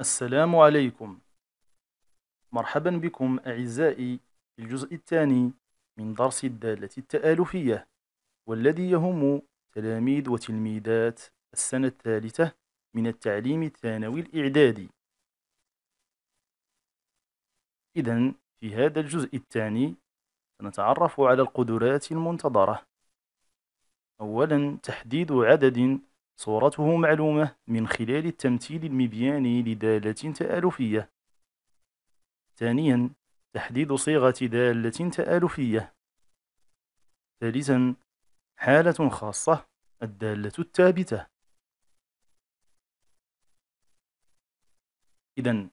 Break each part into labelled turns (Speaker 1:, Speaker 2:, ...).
Speaker 1: السلام عليكم مرحبا بكم أعزائي في الجزء الثاني من درس الدالة التآلفية والذي يهم تلاميذ وتلميذات السنة الثالثة من التعليم الثانوي الإعدادي إذا في هذا الجزء الثاني سنتعرف على القدرات المنتظرة أولا تحديد عدد صورته معلومة من خلال التمثيل المبياني لدالة تآلفية. ثانياً، تحديد صيغة دالة تآلفية. ثالثاً، حالة خاصة الدالة الثابتة. إذا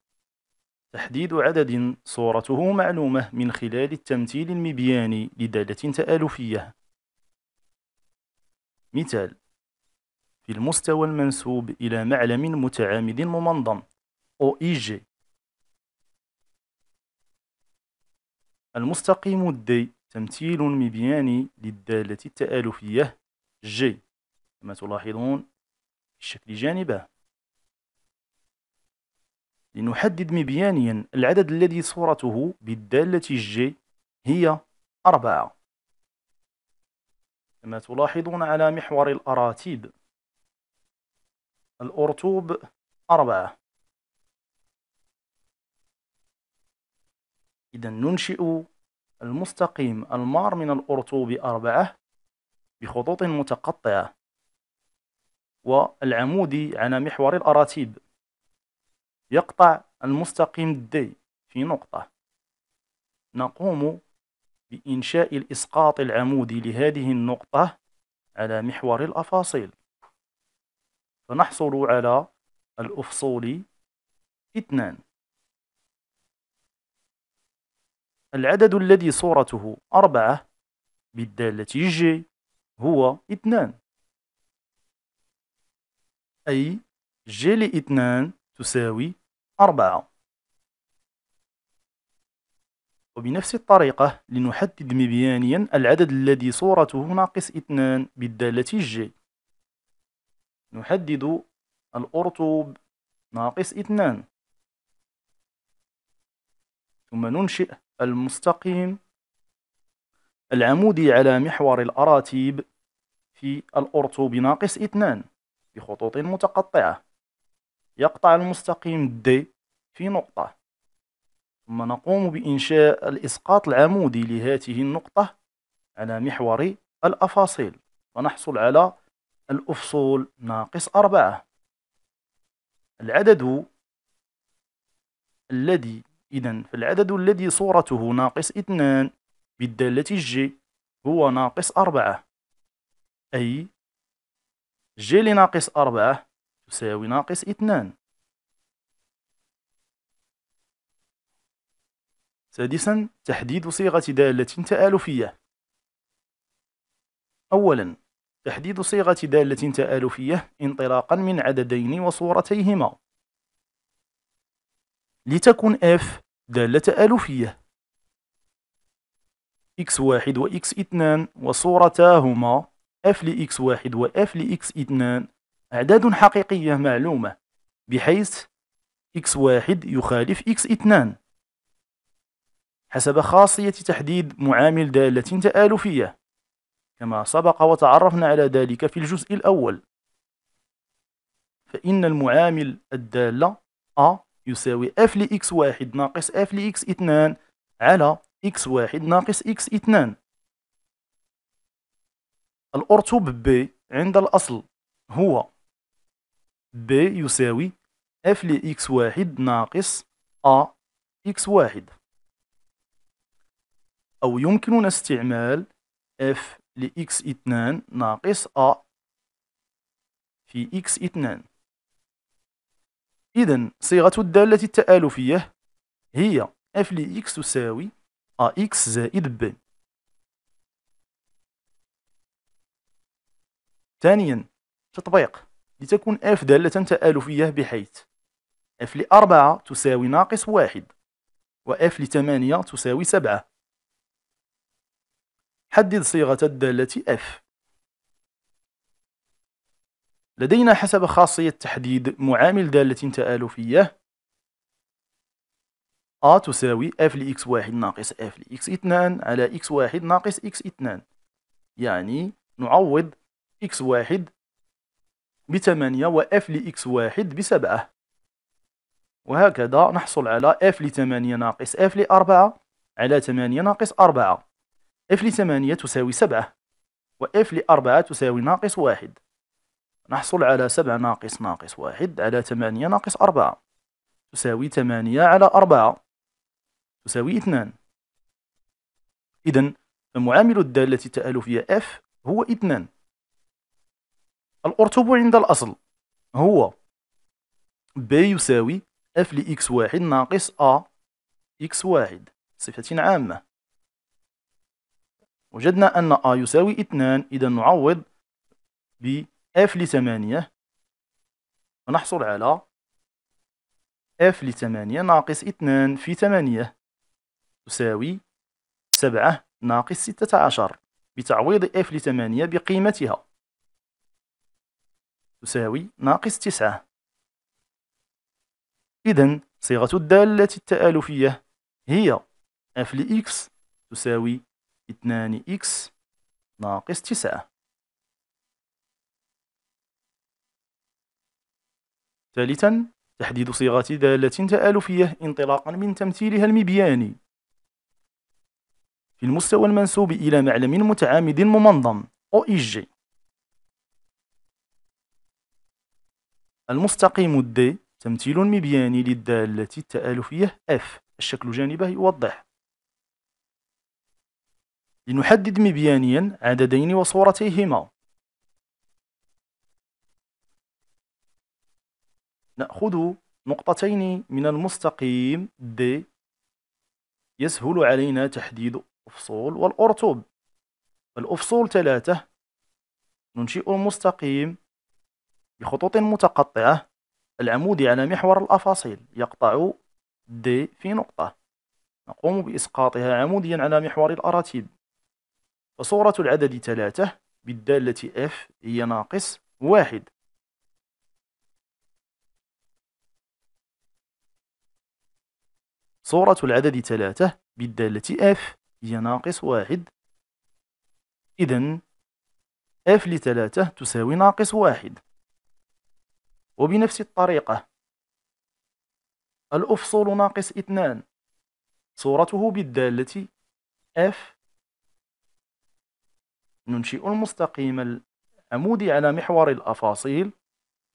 Speaker 1: تحديد عدد صورته معلومة من خلال التمثيل المبياني لدالة تآلفية. مثال في المستوى المنسوب إلى معلم متعامد ممنظم OEG المستقيم الدي تمثيل مبياني للدالة التآلفية G كما تلاحظون الشكل جانبه لنحدد مبيانيا العدد الذي صورته بالدالة G هي أربعة كما تلاحظون على محور الأراتيب الأرطوب أربعة إذا ننشئ المستقيم المار من الأرطوب أربعة بخطوط متقطعة والعمودي على محور الأراتيب يقطع المستقيم الدي في نقطة نقوم بإنشاء الإسقاط العمودي لهذه النقطة على محور الأفاصيل فنحصل على الأفصول اثنان العدد الذي صورته أربعة بالدالة ج هو اثنان أي ج لاثنان تساوي أربعة وبنفس الطريقة لنحدد مبيانيا العدد الذي صورته ناقص اثنان بالدالة ج نحدد الأرطب ناقص اثنان ثم ننشئ المستقيم العمودي على محور الأراتيب في الأرطب ناقص اثنان بخطوط متقطعة يقطع المستقيم D في نقطة ثم نقوم بإنشاء الإسقاط العمودي لهذه النقطة على محور الأفاصيل ونحصل على الأفصول ناقص أربعة العدد الذي إذا فالعدد الذي صورته ناقص اثنان بالدالة جي هو ناقص أربعة أي جي لناقص أربعة تساوي ناقص اثنان سادسا تحديد صيغة دالة تآلفية أولا تحديد صيغة دالة تآلفية انطلاقا من عددين وصورتيهما لتكن f دالة تآلفية x1 و x2 وصورتاهما f لx1 و f لx2 أعداد حقيقية معلومة بحيث x1 يخالف x2 حسب خاصية تحديد معامل دالة تآلفية كما سبق وتعرفنا على ذلك في الجزء الأول فإن المعامل الدالة أ يساوي f لx واحد ناقص f لx اثنان على x واحد ناقص x اثنان الأرتب ب عند الأصل هو ب يساوي f لx واحد ناقص أ x واحد أو يمكننا استعمال f لإكس اثنان ناقص a في إكس اثنان إذا صيغة الدالة التآلفية هي اف لإكس تساوي أكس زائد ب ثانيا تطبيق لتكون اف دالة تآلفية بحيث اف لأربعة تساوي ناقص واحد و وإف لثمانية تساوي سبعة حدد صيغة الدالة F لدينا حسب خاصية تحديد معامل دالة تآلفية A تساوي F لإكس واحد ناقص F لإكس اثنان على إكس واحد ناقص إكس اثنان يعني نعوض إكس واحد بثمانية وF لإكس واحد بسبعة وهكذا نحصل على F لثمانية ناقص F لأربعة على ثمانية ناقص أربعة اف لثمانية تساوي سبعة واف لأربعة تساوي ناقص واحد نحصل على سبعة ناقص ناقص واحد على ثمانية ناقص أربعة تساوي ثمانية على أربعة تساوي اثنان إذن فمعامل الدالة التآلفية اف هو اثنان الأرتب عند الأصل هو ب يساوي اف لإكس واحد ناقص أ إكس واحد صفة عامة وجدنا أن A يساوي 2 إذا نعوض ب F ل 8 ونحصل على F ل 8 ناقص 2 في 8 تساوي 7 ناقص 16 بتعويض F ل 8 بقيمتها تساوي ناقص 9 إذا صيغة الدالة التآلفية هي F لإكس تساوي 2 إكس ناقص تسعة ثالثا تحديد صيغة دالة تآلفية انطلاقا من تمثيلها المبياني في المستوى المنسوب إلى معلم متعامد ممنظم OEG المستقيم D تمثيل مبياني للدالة التآلفية F الشكل جانبه يوضح لنحدد مبيانيا عددين وصورتيهما نأخذ نقطتين من المستقيم D يسهل علينا تحديد الأفصول والأرطوب الأفصول ثلاثة ننشئ المستقيم بخطوط متقطعة العمود على محور الأفاصيل يقطع D في نقطة نقوم بإسقاطها عموديا على محور الأراتيب فصورة العدد ثلاثة بالدالة F هي ناقص واحد صورة العدد ثلاثة بالدالة F هي ناقص واحد إذا F لثلاثة تساوي ناقص واحد وبنفس الطريقة الأفصول ناقص اثنان صورته بالدالة F ننشئ المستقيم العمودي على محور الأفاصيل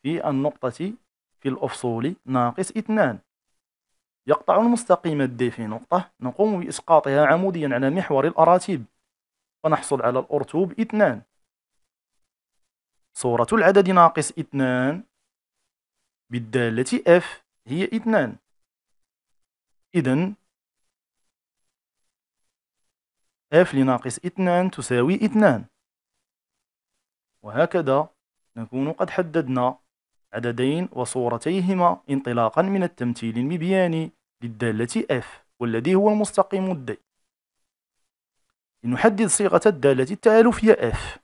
Speaker 1: في النقطة في الأفصول ناقص اثنان يقطع المستقيم الدي في نقطة نقوم بإسقاطها عموديا على محور الأراتيب ونحصل على الأرتوب اثنان صورة العدد ناقص اثنان بالدالة F هي اثنان إذن f لناقص اثنان تساوي اثنان وهكذا نكون قد حددنا عددين وصورتيهما انطلاقا من التمثيل المبياني للدالة f والذي هو المستقيم الدي لنحدد صيغة الدالة التآلفية f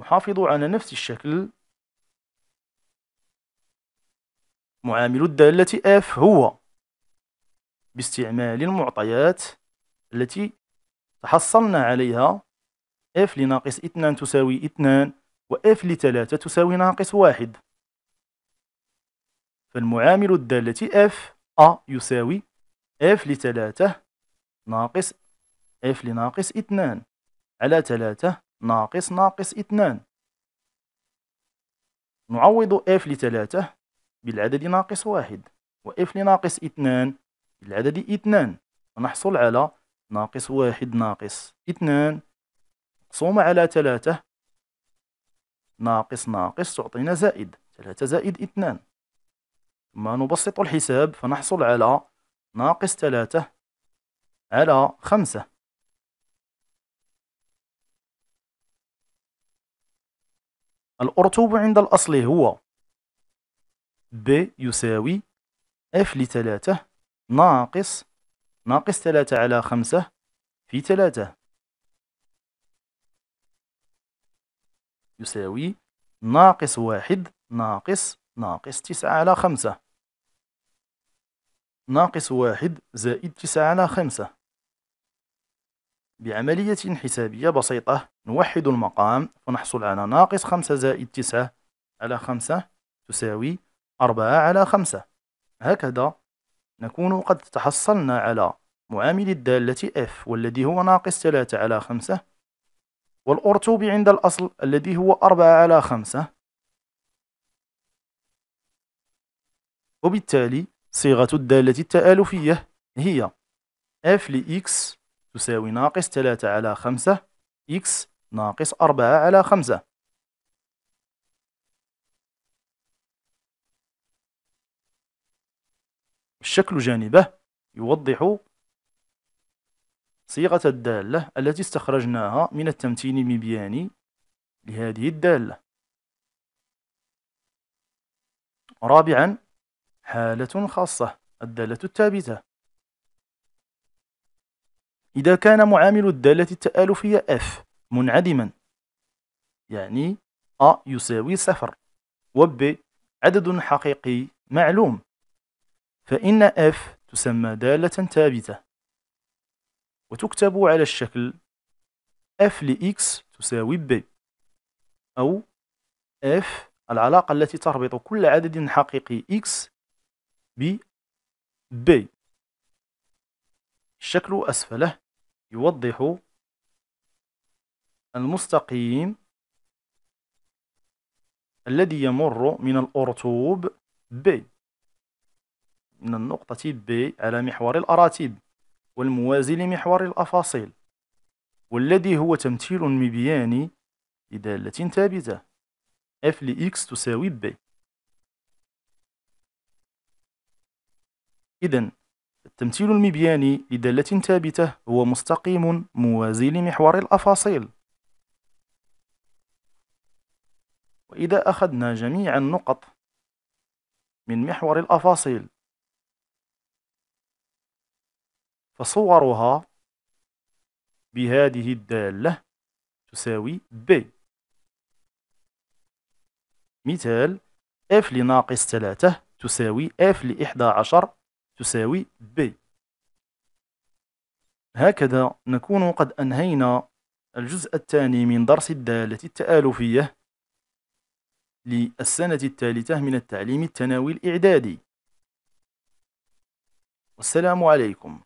Speaker 1: نحافظ على نفس الشكل معامل الدالة f هو باستعمال المعطيات التي تحصلنا عليها f لناقص 2 تساوي 2 و وf لثلاثة تساوي ناقص 1 فالمعامل الدالة f a يساوي f لثلاثة ناقص f لناقص 2 على 3 ناقص ناقص 2 نعوض f لثلاثة بالعدد ناقص 1 و f لناقص 2 بالعدد 2 ونحصل على ناقص واحد ناقص اثنان مقسومة على ثلاثة ناقص ناقص تعطينا زائد ثلاثة زائد اثنان ثم نبسط الحساب فنحصل على ناقص ثلاثة على خمسة الأرتوب عند الأصل هو ب يساوي اف لثلاثة ناقص ناقص ثلاثة على خمسة في ثلاثة يساوي ناقص واحد ناقص ناقص تسعة على خمسة ناقص واحد زائد تسعة على خمسة بعملية حسابية بسيطة نوحد المقام ونحصل على ناقص خمسة زائد تسعة على خمسة تساوي أربعة على خمسة هكذا نكون قد تحصلنا على معامل الدالة f والذي هو ناقص 3 على 5 والأرتوب عند الأصل الذي هو 4 على 5 وبالتالي صيغة الدالة التآلفية هي f لx تساوي ناقص 3 على 5 x ناقص 4 على 5 الشكل جانبه يوضح صيغة الدالة التي استخرجناها من التمتين المبياني لهذه الدالة رابعا حالة خاصة الدالة الثابتة إذا كان معامل الدالة التآلفية F منعدما يعني A يساوي صفر و B عدد حقيقي معلوم فإن f تسمى دالة ثابتة وتكتب على الشكل f لx تساوي b أو f العلاقة التي تربط كل عدد حقيقي x ب b الشكل أسفله يوضح المستقيم الذي يمر من الأرطوب بي من النقطة B على محور الأراتيب والموازي لمحور الأفاصيل والذي هو تمثيل مبياني لدالة ثابتة f لx تساوي b إذا التمثيل المبياني لدالة ثابتة هو مستقيم موازي لمحور الأفاصيل وإذا أخذنا جميع النقط من محور الأفاصيل فصورها بهذه الدالة تساوي ب مثال f لناقص 3 تساوي f لإحدى عشر تساوي ب هكذا نكون قد أنهينا الجزء الثاني من درس الدالة التآلفية للسنة الثالثة من التعليم الثانوي الإعدادي والسلام عليكم